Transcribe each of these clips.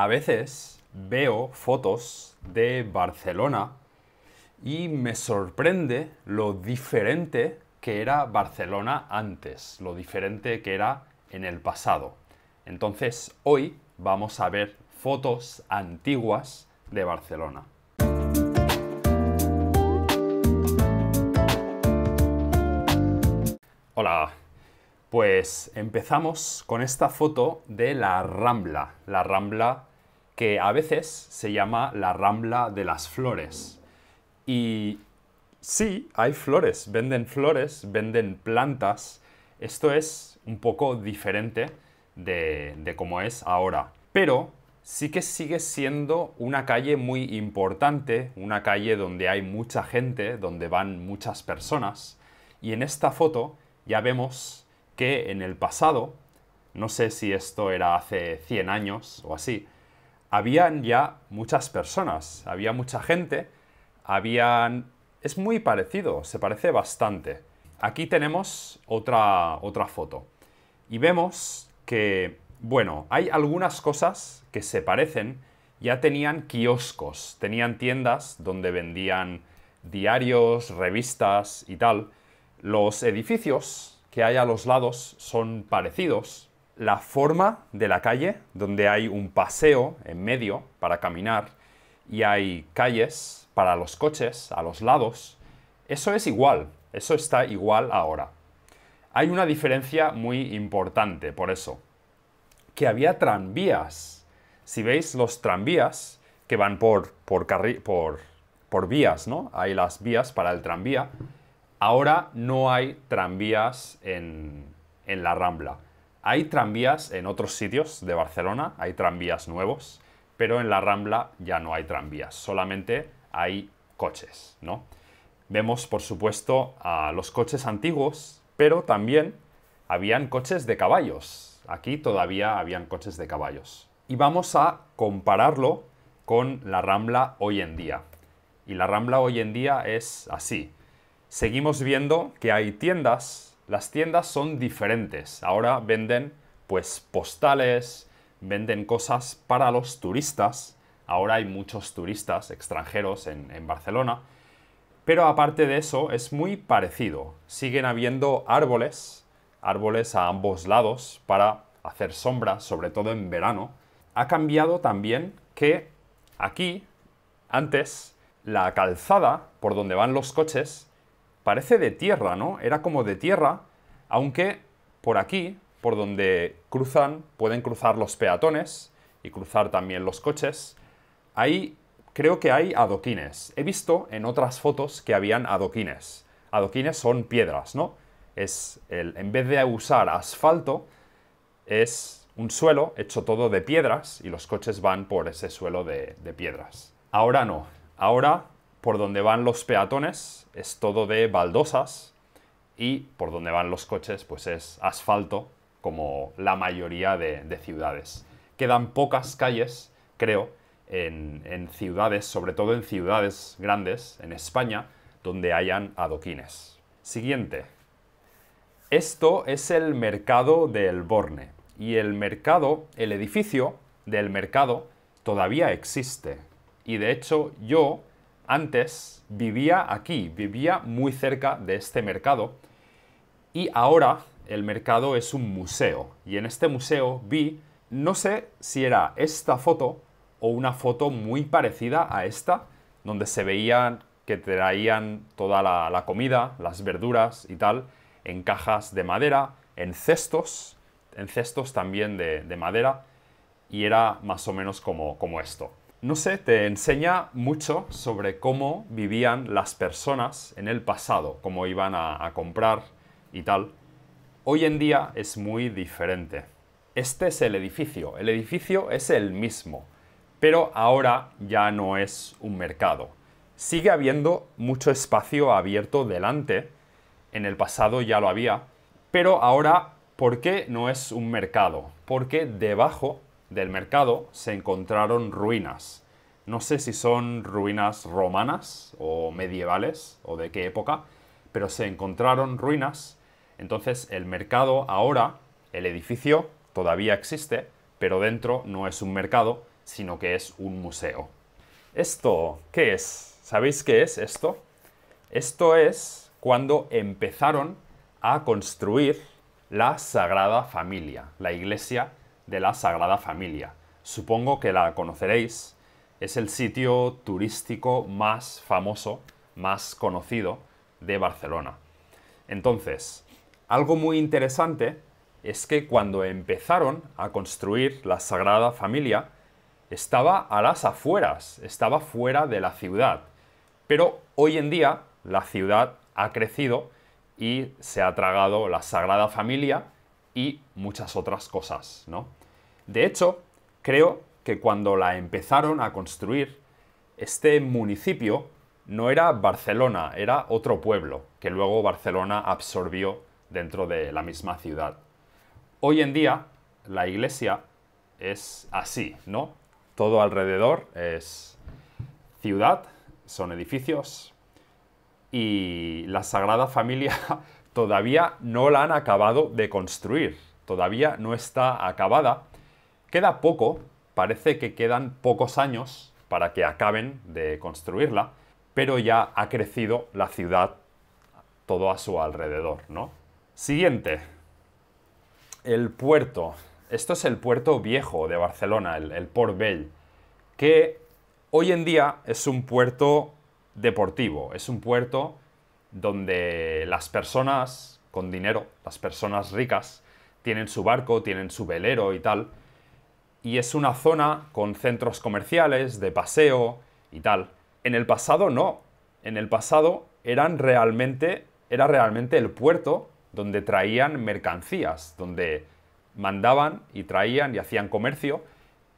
a veces veo fotos de Barcelona y me sorprende lo diferente que era Barcelona antes, lo diferente que era en el pasado. Entonces hoy vamos a ver fotos antiguas de Barcelona. Hola, pues empezamos con esta foto de la Rambla, la Rambla que a veces se llama la Rambla de las Flores. Y sí, hay flores, venden flores, venden plantas. Esto es un poco diferente de, de cómo es ahora. Pero sí que sigue siendo una calle muy importante, una calle donde hay mucha gente, donde van muchas personas. Y en esta foto ya vemos que en el pasado, no sé si esto era hace 100 años o así, habían ya muchas personas, había mucha gente, habían... Es muy parecido, se parece bastante. Aquí tenemos otra, otra foto. Y vemos que, bueno, hay algunas cosas que se parecen. Ya tenían kioscos, tenían tiendas donde vendían diarios, revistas y tal. Los edificios que hay a los lados son parecidos, la forma de la calle, donde hay un paseo en medio para caminar y hay calles para los coches a los lados, eso es igual, eso está igual ahora. Hay una diferencia muy importante por eso, que había tranvías. Si veis los tranvías que van por, vías, ¿no? Hay las vías para el tranvía. Ahora no hay tranvías en la Rambla hay tranvías en otros sitios de Barcelona, hay tranvías nuevos, pero en la Rambla ya no hay tranvías, solamente hay coches, ¿no? Vemos, por supuesto, a los coches antiguos, pero también habían coches de caballos. Aquí todavía habían coches de caballos. Y vamos a compararlo con la Rambla hoy en día. Y la Rambla hoy en día es así. Seguimos viendo que hay tiendas las tiendas son diferentes. Ahora venden pues postales, venden cosas para los turistas. Ahora hay muchos turistas extranjeros en, en Barcelona. Pero aparte de eso, es muy parecido. Siguen habiendo árboles, árboles a ambos lados para hacer sombra, sobre todo en verano. Ha cambiado también que aquí, antes, la calzada por donde van los coches parece de tierra, ¿no? Era como de tierra, aunque por aquí, por donde cruzan, pueden cruzar los peatones y cruzar también los coches, ahí creo que hay adoquines. He visto en otras fotos que habían adoquines. Adoquines son piedras, ¿no? Es en vez de usar asfalto, es un suelo hecho todo de piedras y los coches van por ese suelo de, de piedras. Ahora no. Ahora por donde van los peatones es todo de baldosas y por donde van los coches pues es asfalto como la mayoría de, ciudades. Quedan pocas calles, creo, en, en, ciudades, sobre todo en ciudades grandes, en España, donde hayan adoquines. Siguiente. Esto es el mercado del Borne. Y el mercado, el edificio del mercado, todavía existe. Y de hecho yo antes vivía aquí, vivía muy cerca de este mercado y ahora el mercado es un museo. Y en este museo vi, no sé si era esta foto o una foto muy parecida a esta, donde se veían que traían toda la, comida, las verduras y tal, en cajas de madera, en cestos, en cestos también de, madera, y era más o menos como esto no sé, te enseña mucho sobre cómo vivían las personas en el pasado, cómo iban a, comprar y tal. Hoy en día es muy diferente. Este es el edificio, el edificio es el mismo, pero ahora ya no es un mercado. Sigue habiendo mucho espacio abierto delante, en el pasado ya lo había, pero ahora, ¿por qué no es un mercado? Porque debajo del mercado se encontraron ruinas. No sé si son ruinas romanas o medievales o de qué época, pero se encontraron ruinas. Entonces el mercado ahora, el edificio, todavía existe, pero dentro no es un mercado, sino que es un museo. ¿Esto qué es? ¿Sabéis qué es esto? Esto es cuando empezaron a construir la Sagrada Familia, la iglesia de la Sagrada Familia. Supongo que la conoceréis. Es el sitio turístico más famoso, más conocido de Barcelona. Entonces, algo muy interesante es que cuando empezaron a construir la Sagrada Familia, estaba a las afueras, estaba fuera de la ciudad. Pero hoy en día la ciudad ha crecido y se ha tragado la Sagrada Familia y muchas otras cosas, ¿no? De hecho, creo que cuando la empezaron a construir, este municipio no era Barcelona, era otro pueblo, que luego Barcelona absorbió dentro de la misma ciudad. Hoy en día, la iglesia es así, ¿no? Todo alrededor es ciudad, son edificios y la Sagrada Familia todavía no la han acabado de construir, todavía no está acabada Queda poco, parece que quedan pocos años para que acaben de construirla, pero ya ha crecido la ciudad todo a su alrededor, ¿no? Siguiente, el puerto. Esto es el puerto viejo de Barcelona, el, Port Bell, que hoy en día es un puerto deportivo, es un puerto donde las personas con dinero, las personas ricas, tienen su barco, tienen su velero y tal, y es una zona con centros comerciales, de paseo y tal. En el pasado no. En el pasado eran realmente, era realmente el puerto donde traían mercancías, donde mandaban y traían y hacían comercio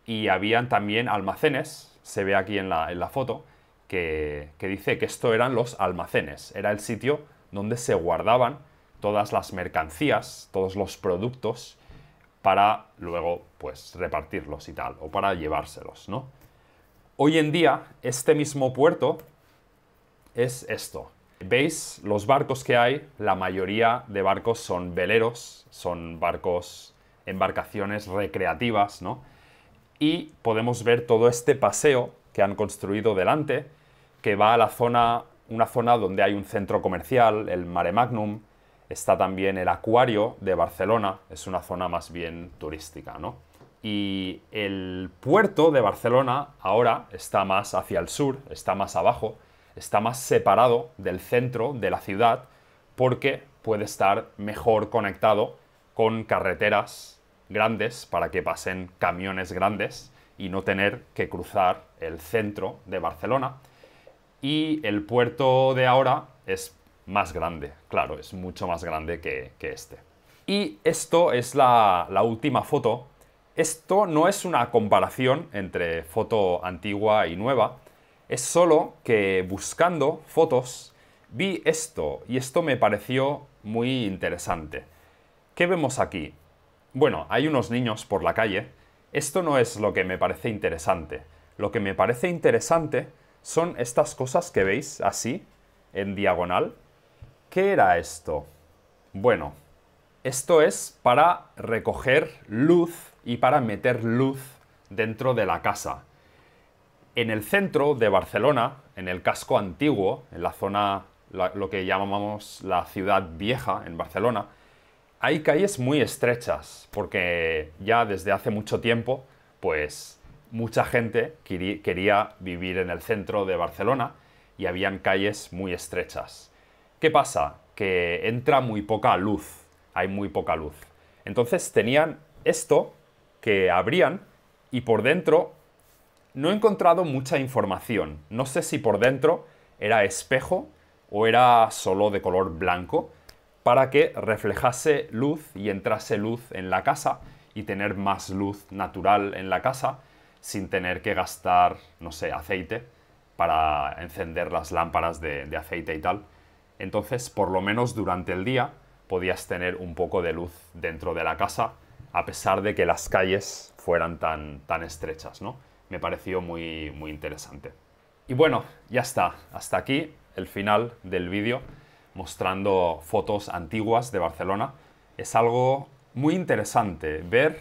y habían también almacenes, se ve aquí en la, foto, que, que dice que esto eran los almacenes, era el sitio donde se guardaban todas las mercancías, todos los productos para luego pues repartirlos y tal, o para llevárselos, Hoy en día, este mismo puerto es esto. Veis los barcos que hay, la mayoría de barcos son veleros, son barcos, embarcaciones recreativas, ¿no? Y podemos ver todo este paseo que han construido delante, que va a la zona, una zona donde hay un centro comercial, el Mare Magnum, Está también el Acuario de Barcelona, es una zona más bien turística, ¿no? Y el puerto de Barcelona ahora está más hacia el sur, está más abajo, está más separado del centro de la ciudad porque puede estar mejor conectado con carreteras grandes para que pasen camiones grandes y no tener que cruzar el centro de Barcelona. Y el puerto de ahora es más grande. Claro, es mucho más grande que, este. Y esto es la, última foto. Esto no es una comparación entre foto antigua y nueva. Es solo que buscando fotos vi esto y esto me pareció muy interesante. ¿Qué vemos aquí? Bueno, hay unos niños por la calle. Esto no es lo que me parece interesante. Lo que me parece interesante son estas cosas que veis así, en diagonal, ¿Qué era esto? Bueno, esto es para recoger luz y para meter luz dentro de la casa. En el centro de Barcelona, en el casco antiguo, en la zona, lo que llamamos la ciudad vieja en Barcelona, hay calles muy estrechas, porque ya desde hace mucho tiempo, pues mucha gente quería vivir en el centro de Barcelona y habían calles muy estrechas. ¿Qué pasa? Que entra muy poca luz, hay muy poca luz. Entonces tenían esto que abrían y por dentro no he encontrado mucha información. No sé si por dentro era espejo o era solo de color blanco para que reflejase luz y entrase luz en la casa y tener más luz natural en la casa sin tener que gastar, no sé, aceite para encender las lámparas de, aceite y tal. Entonces, por lo menos durante el día, podías tener un poco de luz dentro de la casa, a pesar de que las calles fueran tan, tan estrechas, ¿no? Me pareció muy, muy interesante. Y bueno, ya está. Hasta aquí el final del vídeo mostrando fotos antiguas de Barcelona. Es algo muy interesante ver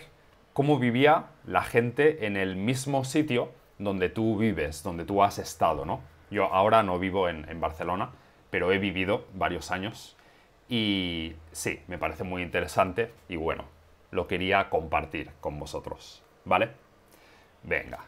cómo vivía la gente en el mismo sitio donde tú vives, donde tú has estado, ¿no? Yo ahora no vivo en Barcelona, pero he vivido varios años y sí, me parece muy interesante y bueno, lo quería compartir con vosotros, ¿vale? Venga,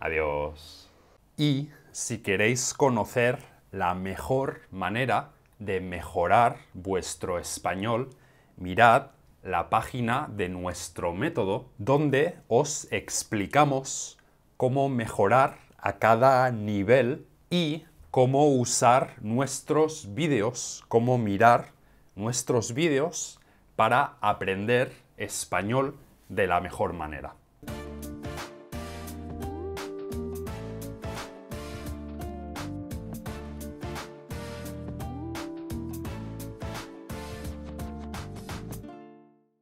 adiós. Y si queréis conocer la mejor manera de mejorar vuestro español, mirad la página de nuestro método donde os explicamos cómo mejorar a cada nivel y cómo usar nuestros vídeos, cómo mirar nuestros vídeos para aprender español de la mejor manera.